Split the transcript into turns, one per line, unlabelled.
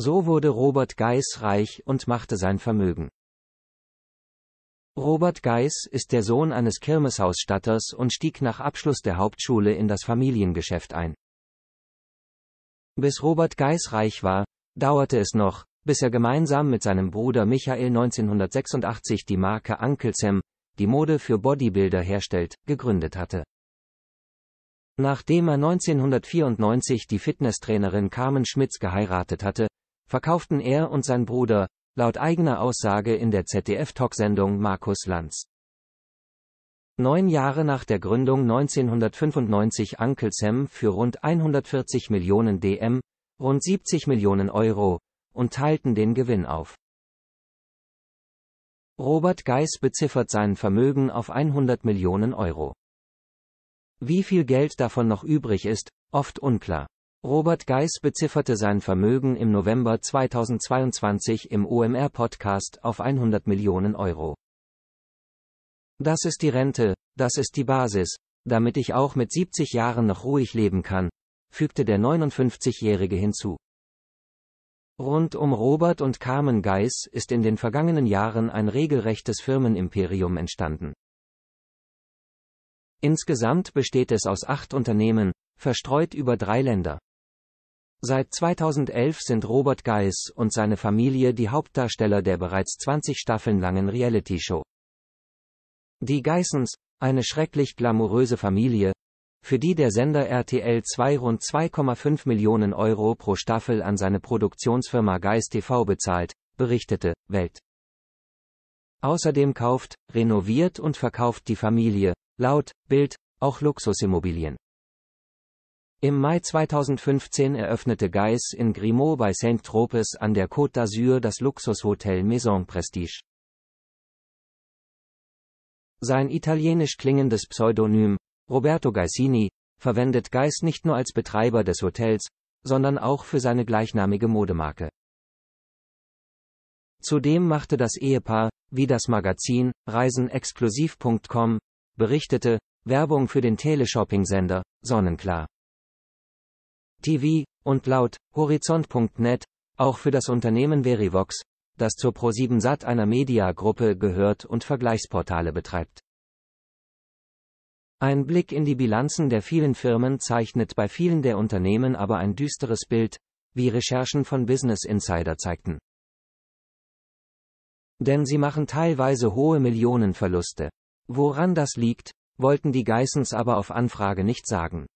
So wurde Robert Geis reich und machte sein Vermögen. Robert Geis ist der Sohn eines Kirmeshausstatters und stieg nach Abschluss der Hauptschule in das Familiengeschäft ein. Bis Robert Geis reich war, dauerte es noch, bis er gemeinsam mit seinem Bruder Michael 1986 die Marke Uncle Sam, die Mode für Bodybuilder herstellt, gegründet hatte. Nachdem er 1994 die Fitnesstrainerin Carmen Schmitz geheiratet hatte, verkauften er und sein Bruder, laut eigener Aussage in der ZDF-Talksendung Markus Lanz. Neun Jahre nach der Gründung 1995 Uncle Sam für rund 140 Millionen DM, rund 70 Millionen Euro, und teilten den Gewinn auf. Robert Geis beziffert sein Vermögen auf 100 Millionen Euro. Wie viel Geld davon noch übrig ist, oft unklar. Robert Geis bezifferte sein Vermögen im November 2022 im OMR-Podcast auf 100 Millionen Euro. Das ist die Rente, das ist die Basis, damit ich auch mit 70 Jahren noch ruhig leben kann, fügte der 59-Jährige hinzu. Rund um Robert und Carmen Geis ist in den vergangenen Jahren ein regelrechtes Firmenimperium entstanden. Insgesamt besteht es aus acht Unternehmen, verstreut über drei Länder. Seit 2011 sind Robert Geis und seine Familie die Hauptdarsteller der bereits 20 Staffeln langen Reality-Show. Die Geissens, eine schrecklich glamouröse Familie, für die der Sender RTL 2 rund 2,5 Millionen Euro pro Staffel an seine Produktionsfirma Geis TV bezahlt, berichtete Welt. Außerdem kauft, renoviert und verkauft die Familie, laut Bild, auch Luxusimmobilien. Im Mai 2015 eröffnete Geis in Grimaud bei Saint-Tropez an der Côte d'Azur das Luxushotel Maison Prestige. Sein italienisch klingendes Pseudonym, Roberto Gaisini, verwendet Geis nicht nur als Betreiber des Hotels, sondern auch für seine gleichnamige Modemarke. Zudem machte das Ehepaar, wie das Magazin Reisenexklusiv.com berichtete, Werbung für den Teleshopping-Sender Sonnenklar. TV und laut horizont.net, auch für das Unternehmen Verivox, das zur ProSiebenSat einer Mediagruppe gehört und Vergleichsportale betreibt. Ein Blick in die Bilanzen der vielen Firmen zeichnet bei vielen der Unternehmen aber ein düsteres Bild, wie Recherchen von Business Insider zeigten. Denn sie machen teilweise hohe Millionenverluste. Woran das liegt, wollten die Geissens aber auf Anfrage nicht sagen.